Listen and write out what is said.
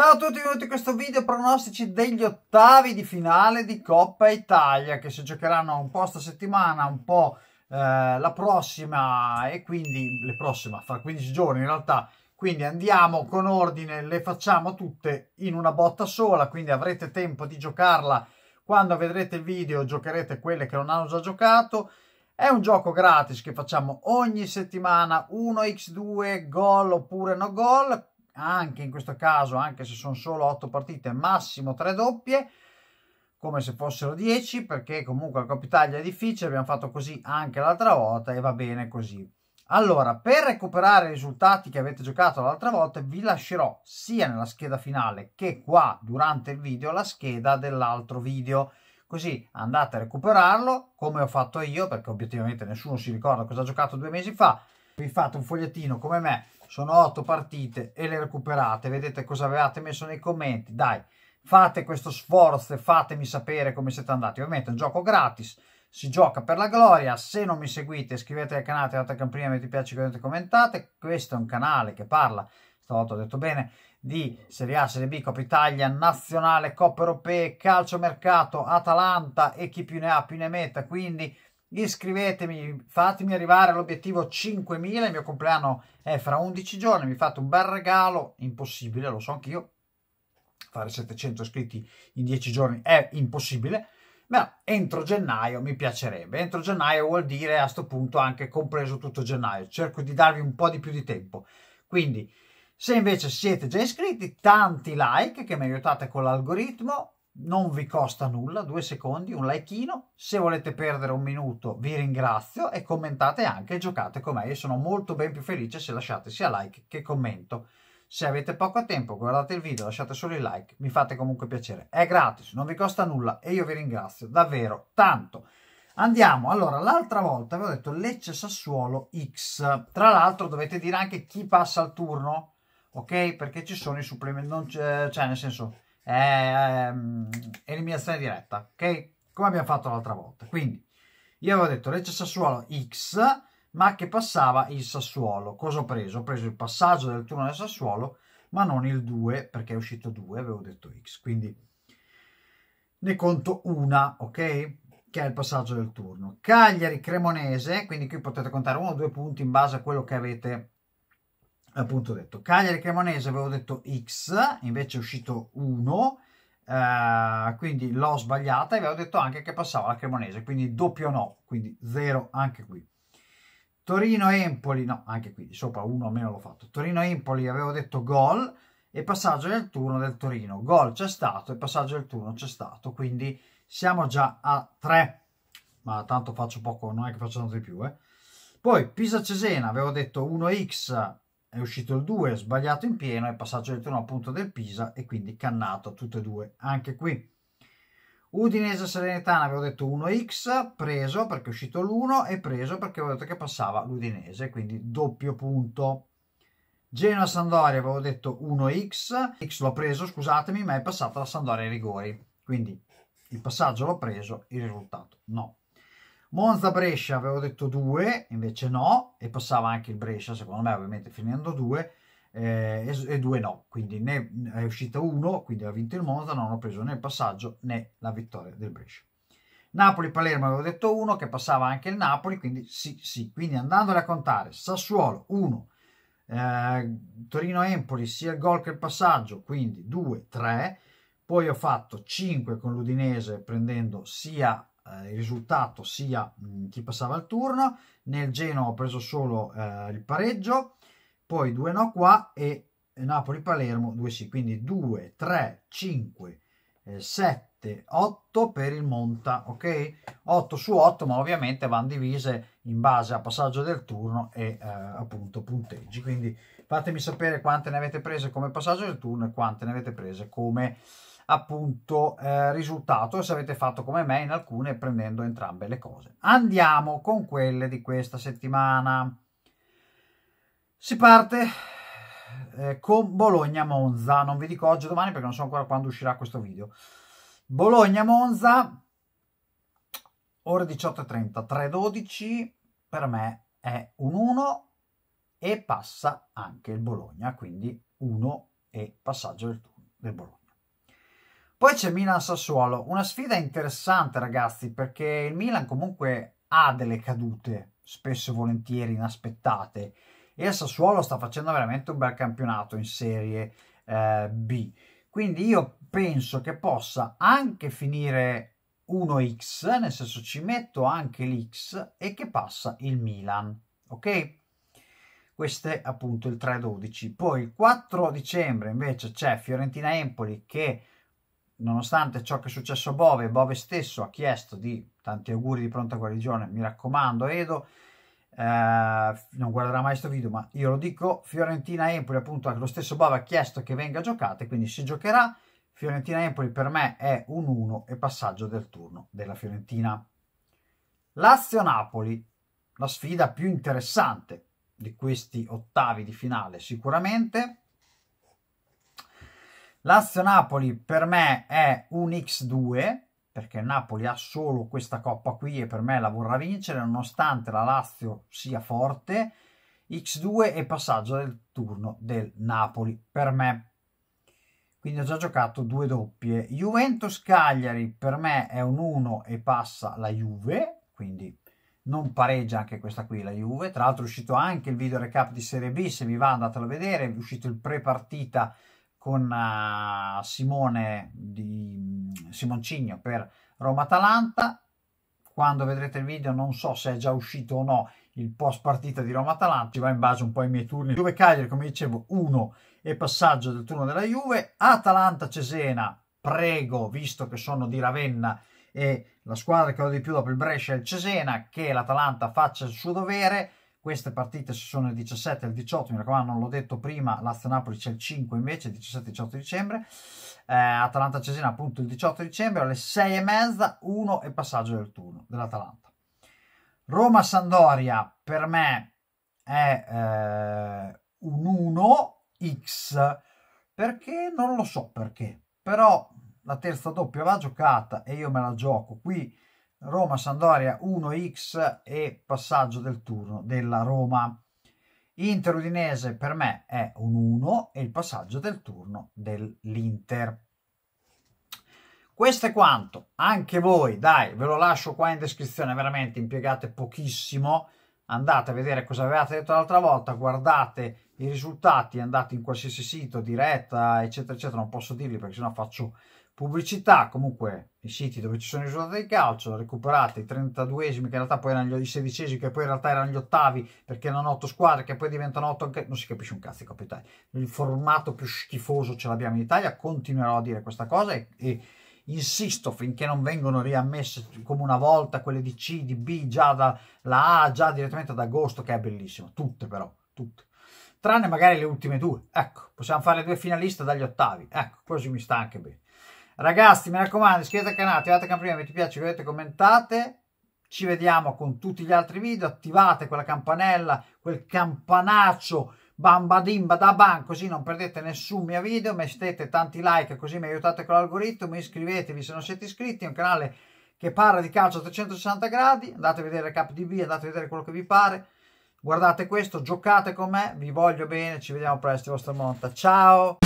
Ciao a tutti, benvenuti in questo video pronostici degli ottavi di finale di Coppa Italia che si giocheranno un po' sta settimana, un po' eh, la prossima e quindi le prossime, fra 15 giorni in realtà. Quindi andiamo con ordine, le facciamo tutte in una botta sola, quindi avrete tempo di giocarla quando vedrete il video, giocherete quelle che non hanno già giocato. È un gioco gratis che facciamo ogni settimana 1x2 gol oppure no gol anche in questo caso, anche se sono solo 8 partite, massimo 3 doppie, come se fossero 10, perché comunque la Coppa Italia è difficile, abbiamo fatto così anche l'altra volta e va bene così. Allora, per recuperare i risultati che avete giocato l'altra volta, vi lascerò sia nella scheda finale che qua durante il video la scheda dell'altro video. Così andate a recuperarlo, come ho fatto io, perché obiettivamente nessuno si ricorda cosa ha giocato due mesi fa, vi fate un fogliettino come me, sono otto partite e le recuperate, vedete cosa avevate messo nei commenti, dai, fate questo sforzo e fatemi sapere come siete andati, ovviamente è un gioco gratis, si gioca per la gloria, se non mi seguite iscrivetevi al canale, tirate il campanile, mi piace, commentate, commentate, questo è un canale che parla, stavolta ho detto bene, di Serie A, Serie B, Coppa Italia, Nazionale, Coppa Europea, Calcio Mercato, Atalanta e chi più ne ha più ne metta, quindi iscrivetemi, fatemi arrivare all'obiettivo 5.000, il mio compleanno è fra 11 giorni, mi fate un bel regalo, impossibile, lo so anch'io, fare 700 iscritti in 10 giorni è impossibile, ma entro gennaio mi piacerebbe, entro gennaio vuol dire a questo punto anche compreso tutto gennaio, cerco di darvi un po' di più di tempo, quindi se invece siete già iscritti, tanti like che mi aiutate con l'algoritmo, non vi costa nulla, due secondi, un likeino, se volete perdere un minuto vi ringrazio e commentate anche, giocate con me, io sono molto ben più felice se lasciate sia like che commento. Se avete poco tempo, guardate il video, lasciate solo il like, mi fate comunque piacere. È gratis, non vi costa nulla e io vi ringrazio davvero tanto. Andiamo, allora, l'altra volta avevo detto Lecce Sassuolo X. Tra l'altro dovete dire anche chi passa al turno, ok? Perché ci sono i supplementi, non c'è, cioè nel senso eh, eliminazione ehm, diretta, ok? Come abbiamo fatto l'altra volta. Quindi io avevo detto Lecce Sassuolo X, ma che passava il Sassuolo. Cosa ho preso? Ho preso il passaggio del turno del Sassuolo, ma non il 2, perché è uscito 2, avevo detto X. Quindi ne conto una, ok? Che è il passaggio del turno. Cagliari-Cremonese, quindi qui potete contare uno o due punti in base a quello che avete appunto detto. Cagliari Cremonese avevo detto X, invece è uscito 1, eh, quindi l'ho sbagliata e avevo detto anche che passava la Cremonese, quindi doppio no, quindi 0 anche qui. Torino-Empoli, no, anche qui, sopra 1 meno l'ho fatto. Torino-Empoli avevo detto gol e passaggio del turno del Torino. Gol c'è stato e passaggio del turno c'è stato, quindi siamo già a 3. Ma tanto faccio poco, non è che faccio tanto di più, eh. Poi Pisa-Cesena, avevo detto 1x è uscito il 2 sbagliato in pieno e passaggio del turno appunto del Pisa e quindi cannato tutte e due anche qui Udinese Serenitana avevo detto 1x preso perché è uscito l'1 e preso perché avevo detto che passava l'Udinese quindi doppio punto Genoa Sandoria avevo detto 1x x l'ho preso scusatemi ma è passata la Sandoria ai rigori quindi il passaggio l'ho preso il risultato no Monza-Brescia avevo detto 2, invece no, e passava anche il Brescia, secondo me ovviamente finendo 2, eh, e 2 no, quindi né è uscita 1, quindi ha vinto il Monza, non ho preso né il passaggio né la vittoria del Brescia. Napoli-Palermo avevo detto 1, che passava anche il Napoli, quindi sì, sì, quindi andandole a contare, Sassuolo 1, eh, Torino-Empoli sia il gol che il passaggio, quindi 2, 3, poi ho fatto 5 con l'Udinese prendendo sia eh, il risultato sia mh, chi passava il turno. Nel Genoa ho preso solo eh, il pareggio, poi due no qua e Napoli-Palermo due sì. Quindi 2, 3, 5, 7, 8 per il Monta, ok? 8 su 8, ma ovviamente vanno divise in base a passaggio del turno e eh, appunto punteggi. Quindi fatemi sapere quante ne avete prese come passaggio del turno e quante ne avete prese come appunto eh, risultato se avete fatto come me in alcune prendendo entrambe le cose. Andiamo con quelle di questa settimana. Si parte eh, con Bologna-Monza, non vi dico oggi o domani perché non so ancora quando uscirà questo video. Bologna-Monza, ore 18.30, 3.12, per me è un 1 e passa anche il Bologna, quindi 1 e passaggio del, del Bologna. Poi c'è Milan-Sassuolo, una sfida interessante ragazzi perché il Milan comunque ha delle cadute spesso e volentieri inaspettate e il Sassuolo sta facendo veramente un bel campionato in Serie eh, B. Quindi io penso che possa anche finire 1x, nel senso ci metto anche l'x e che passa il Milan, ok? Questo è appunto il 3-12. Poi il 4 dicembre invece c'è Fiorentina-Empoli che nonostante ciò che è successo a Bove, Bove stesso ha chiesto di tanti auguri di pronta guarigione, mi raccomando Edo, eh, non guarderà mai questo video, ma io lo dico, Fiorentina-Empoli appunto lo stesso Bove ha chiesto che venga giocata, quindi si giocherà, Fiorentina-Empoli per me è un 1 e passaggio del turno della Fiorentina. Lazio-Napoli, la sfida più interessante di questi ottavi di finale sicuramente, Lazio-Napoli per me è un X2, perché Napoli ha solo questa coppa qui e per me la vorrà vincere, nonostante la Lazio sia forte. X2 e passaggio del turno del Napoli per me. Quindi ho già giocato due doppie. Juventus-Cagliari per me è un 1 e passa la Juve, quindi non pareggia anche questa qui la Juve. Tra l'altro è uscito anche il video recap di Serie B, se vi va andatelo a vedere, è uscito il pre-partita con uh, Simone di Simoncigno per Roma-Atalanta. Quando vedrete il video non so se è già uscito o no il post partita di Roma-Atalanta, ci va in base un po' ai miei turni. Juve-Cagliari, come dicevo, 1 e passaggio del turno della Juve. Atalanta-Cesena, prego, visto che sono di Ravenna e la squadra che ho di più dopo il Brescia è il Cesena, che l'Atalanta faccia il suo dovere queste partite sono il 17 e il 18, mi raccomando, non l'ho detto prima, Lazio-Napoli c'è il 5 invece, 17-18 dicembre, eh, Atalanta-Cesena appunto il 18 dicembre alle 6 e mezza, 1 e passaggio del turno dell'Atalanta. Roma-Sandoria per me è eh, un 1x, perché non lo so perché, però la terza doppia va giocata e io me la gioco qui Roma-Sandoria 1x e passaggio del turno della Roma. Inter-Udinese per me è un 1 e il passaggio del turno dell'Inter. Questo è quanto, anche voi, dai, ve lo lascio qua in descrizione, veramente impiegate pochissimo, andate a vedere cosa avevate detto l'altra volta, guardate i risultati, andate in qualsiasi sito, diretta, eccetera, eccetera, non posso dirli perché sennò faccio Pubblicità, comunque, i siti dove ci sono i risultati del calcio, recuperate i 32esimi, che in realtà poi erano gli 16 esimi che poi in realtà erano gli ottavi, perché erano 8 squadre, che poi diventano 8 anche... Non si capisce un cazzo di Coppa Italia. Il formato più schifoso ce l'abbiamo in Italia, continuerò a dire questa cosa e, e insisto finché non vengono riammesse come una volta quelle di C, di B, già dalla A, già direttamente ad agosto, che è bellissimo, tutte però, tutte. Tranne magari le ultime due, ecco, possiamo fare due finaliste dagli ottavi, ecco, così mi sta anche bene. Ragazzi, mi raccomando, iscrivetevi al canale, attivate la campanella, metti piace, vedete, commentate. Ci vediamo con tutti gli altri video. Attivate quella campanella, quel campanaccio da ban così non perdete nessun mio video. Mettete tanti like, così mi aiutate con l'algoritmo. Iscrivetevi se non siete iscritti. È un canale che parla di calcio a 360 gradi. Andate a vedere CapDB, andate a vedere quello che vi pare. Guardate questo, giocate con me. Vi voglio bene. Ci vediamo presto. Il vostro Monta. Ciao.